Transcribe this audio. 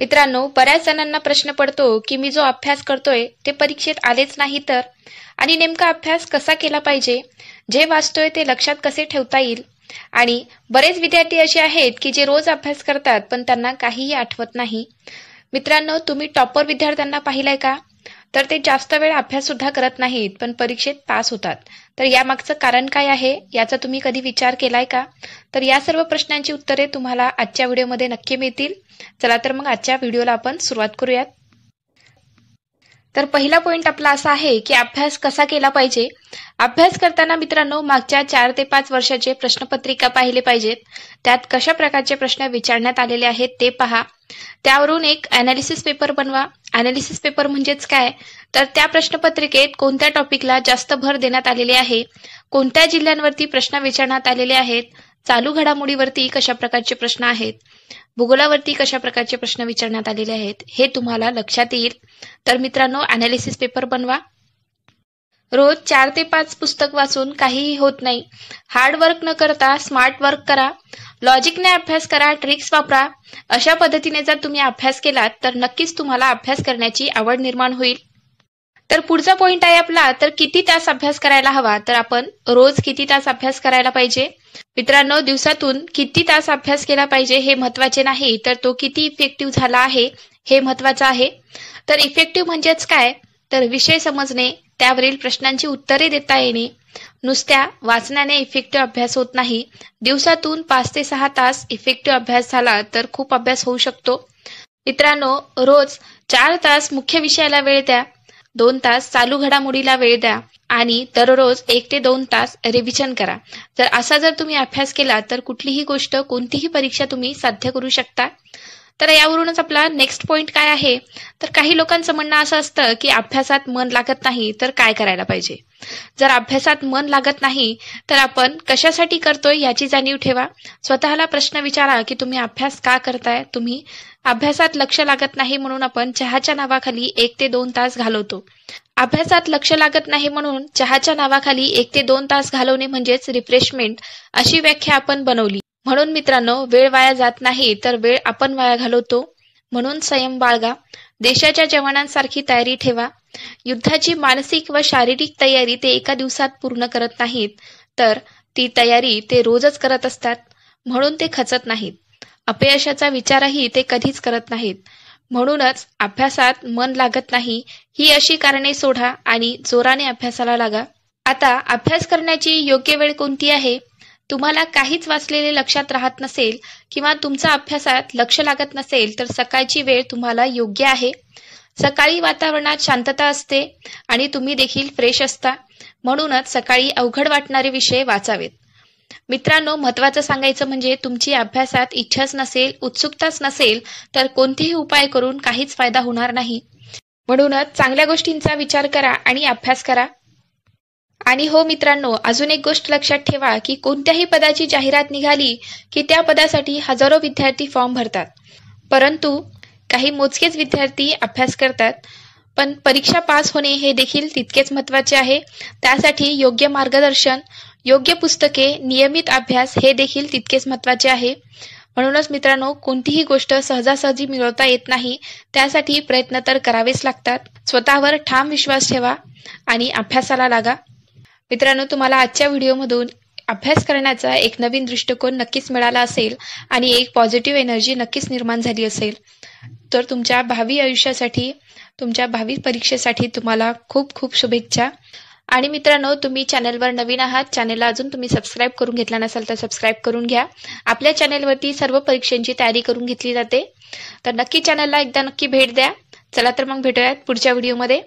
मित्रांनो बऱ्याच जणांना प्रश्न पडतो की मी जो अभ्यास करतोय ते परीक्षेत आलेच नाही तर आणि नेमका अभ्यास कसा केला पाहिजे जे वाचतोय ते लक्षात कसे ठेवता येईल आणि बरेच विद्यार्थी असे आहेत की जे रोज अभ्यास करतात पण त्यांना काहीही आठवत नाही मित्रांनो तुम्ही टॉपर विद्यार्थ्यांना पाहिलाय का तर ते जास्त वेळ अभ्यास सुद्धा करत नाहीत पण परीक्षेत पास होतात तर यामागचं कारण काय आहे याचा तुम्ही कधी विचार केलाय का तर या सर्व प्रश्नांची उत्तरे तुम्हाला आजच्या व्हिडिओमध्ये नक्की मिळतील चला तर मग आजच्या व्हिडिओला आपण सुरुवात करूयात तर पहिला पॉईंट आपला असा आहे की अभ्यास कसा केला पाहिजे अभ्यास करताना मित्रांनो मागच्या चार ते पाच वर्षाचे प्रश्नपत्रिका पाहिले पाहिजेत त्यात कशा प्रकारचे प्रश्न विचारण्यात आलेले आहेत ते पहा त्यावरून एक अनालिसिस पेपर बनवा अनालिसिस पेपर म्हणजेच काय तर त्या प्रश्नपत्रिकेत कोणत्या टॉपिकला जास्त भर देण्यात आलेले आहे कोणत्या जिल्ह्यांवरती प्रश्न विचारण्यात आलेले आहेत चालू घडामोडीवरती कशा प्रकारचे प्रश्न आहेत भूगोलावरती कशा प्रकारचे प्रश्न विचारण्यात आलेले आहेत हे तुम्हाला लक्षात येईल तर मित्रांनो अनालिसिस पेपर बनवा रोज चार ते पाच पुस्तक वाचून काहीही होत नाही हार्ड वर्क न करता स्मार्ट वर्क करा लॉजिकने अभ्यास करा ट्रिक्स वापरा अशा पद्धतीने जर तुम्ही अभ्यास केलात तर नक्कीच तुम्हाला अभ्यास करण्याची आवड निर्माण होईल तर पुढचा पॉइंट आहे आपला तर किती तास अभ्यास करायला हवा तर आपण रोज किती तास अभ्यास करायला पाहिजे मित्रांनो दिवसातून किती तास अभ्यास केला पाहिजे हे महत्वाचे नाही तर तो किती इफेक्टिव्ह झाला आहे हे महत्वाचं आहे तर इफेक्टिव्ह म्हणजेच काय तर विषय समजणे त्यावरील प्रश्नांची उत्तरे देता येणे नुसत्या वाचण्याने इफेक्टिव्ह अभ्यास होत नाही दिवसातून पाच ते सहा तास इफेक्टिव्ह अभ्यास झाला तर खूप अभ्यास होऊ शकतो मित्रांनो रोज चार तास मुख्य विषयाला वेळ द्या दोन तास चालू घडामोडीला वेळ द्या आणि दररोज एक ते दोन तास रिव्हिजन करा जर असा जर तुम्ही अभ्यास केला तर कुठलीही गोष्ट कोणतीही परीक्षा तुम्ही साध्य करू शकता तर यावरूनच आपला नेक्स्ट पॉईंट काय आहे तर काही लोकांचं म्हणणं असं असतं की अभ्यासात मन लागत नाही तर काय करायला पाहिजे जर अभ्यासात मन लागत नाही तर आपण कशासाठी करतोय याची जाणीव ठेवा स्वतःला प्रश्न विचारा की तुम्ही अभ्यास का करताय तुम्ही अभ्यासात लक्ष लागत नाही म्हणून आपण चहाच्या नावाखाली एक ते दोन तास घालवतो अभ्यासात लक्ष लागत नाही म्हणून चहाच्या नावाखाली एक ते दोन तास घालवणे म्हणजेच रिफ्रेशमेंट अशी व्याख्या आपण बनवली म्हणून मित्रांनो वेळ वाया जात नाही तर वेळ आपण वाया घालवतो म्हणून संयम बाळगा देशाच्या जवानांसारखी तयारी ठेवा युद्धाची मानसिक व शारीरिक तयारी ते एका दिवसात पूर्ण करत नाहीत तर ती तयारी ते रोजच करत असतात म्हणून ते खचत नाहीत अपयशाचा विचारही ते कधीच करत नाहीत म्हणूनच अभ्यासात मन लागत नाही ही अशी कारणे सोडा आणि जोराने अभ्यासाला लागा आता अभ्यास करण्याची योग्य वेळ कोणती आहे तुम्हाला काहीच वाचलेले लक्षात राहत नसेल किंवा तुमचा अभ्यासात लक्ष लागत नसेल तर सकाळची वेळ तुम्हाला योग्य आहे सकाळी वातावरणात शांतता असते आणि तुम्ही देखील फ्रेश असता म्हणूनच सकाळी अवघड वाटणारे विषय वाचावेत मित्रांनो महत्वाचं सांगायचं म्हणजे तुमची अभ्यासात इच्छाच नसेल उत्सुकताच नसेल तर कोणतेही उपाय करून काहीच फायदा होणार नाही म्हणूनच चांगल्या गोष्टींचा विचार करा आणि अभ्यास करा आणि हो मित्रांनो अजून एक गोष्ट लक्षात ठेवा की कोणत्याही पदाची जाहिरात निघाली की त्या पदासाठी हजारो विद्यार्थी फॉर्म भरतात परंतु काही मोजकेच विद्यार्थी अभ्यास करतात पण परीक्षा पास होणे हे देखील तितकेच महत्वाचे आहे त्यासाठी योग्य मार्गदर्शन योग्य पुस्तके नियमित अभ्यास हे देखील तितकेच महत्वाचे आहे म्हणूनच मित्रांनो कोणतीही गोष्ट सहजासहजी मिळवता येत नाही त्यासाठी प्रयत्न तर करावेच लागतात स्वतःवर ठाम विश्वास ठेवा आणि अभ्यासाला लागा मित्रांनो तुम्हाला आजच्या व्हिडिओमधून अभ्यास करण्याचा एक नवीन दृष्टिकोन नक्कीच मिळाला असेल आणि एक पॉझिटिव्ह एनर्जी नक्कीच निर्माण झाली असेल तर तुमच्या भावी आयुष्यासाठी तुमच्या भावी परीक्षेसाठी तुम्हाला खूप खूप शुभेच्छा आणि मित्रांनो तुम्ही चॅनलवर नवीन आहात चॅनलला अजून तुम्ही सबस्क्राईब करून घेतला नसाल तर सबस्क्राईब करून घ्या आपल्या चॅनलवरती सर्व परीक्षांची तयारी करून घेतली जाते तर नक्की चॅनलला एकदा नक्की भेट द्या चला तर मग भेटूयात पुढच्या व्हिडिओमध्ये